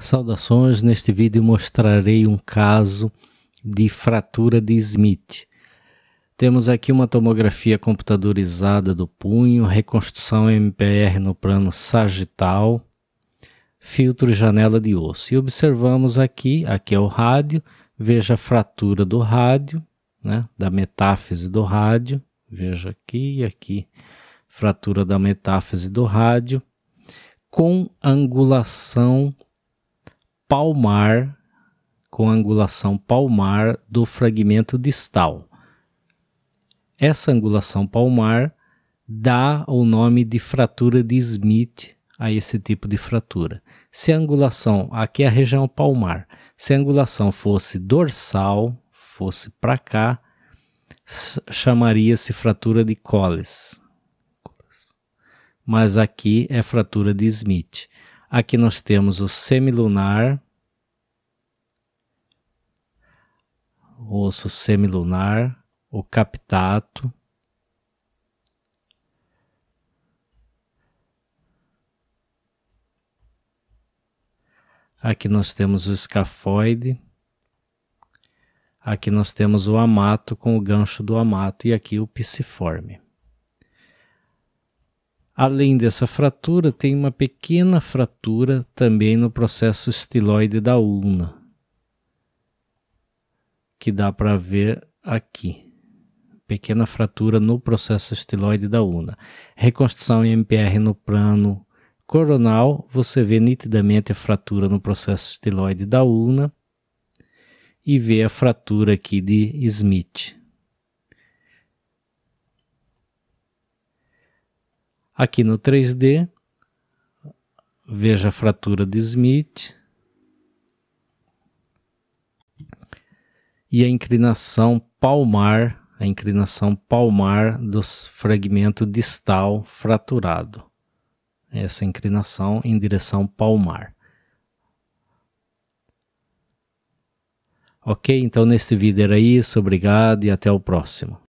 Saudações, neste vídeo mostrarei um caso de fratura de Smith. Temos aqui uma tomografia computadorizada do punho, reconstrução MPR no plano sagital, filtro janela de osso. E observamos aqui, aqui é o rádio, veja a fratura do rádio, né, da metáfise do rádio, veja aqui e aqui, fratura da metáfise do rádio, com angulação palmar com angulação palmar do fragmento distal. Essa angulação palmar dá o nome de fratura de Smith a esse tipo de fratura. Se a angulação, aqui é a região palmar, se a angulação fosse dorsal, fosse para cá, chamaria-se fratura de Colles. Mas aqui é fratura de Smith. Aqui nós temos o semilunar, o osso semilunar, o captato, Aqui nós temos o escafoide. Aqui nós temos o amato com o gancho do amato e aqui o pisiforme. Além dessa fratura, tem uma pequena fratura também no processo estiloide da ulna, que dá para ver aqui. Pequena fratura no processo estiloide da ulna. Reconstrução em MPR no plano coronal, você vê nitidamente a fratura no processo estiloide da ulna e vê a fratura aqui de Smith. Aqui no 3D, veja a fratura de Smith e a inclinação palmar, a inclinação palmar do fragmento distal fraturado. Essa inclinação em direção palmar. Ok? Então, nesse vídeo era isso. Obrigado e até o próximo.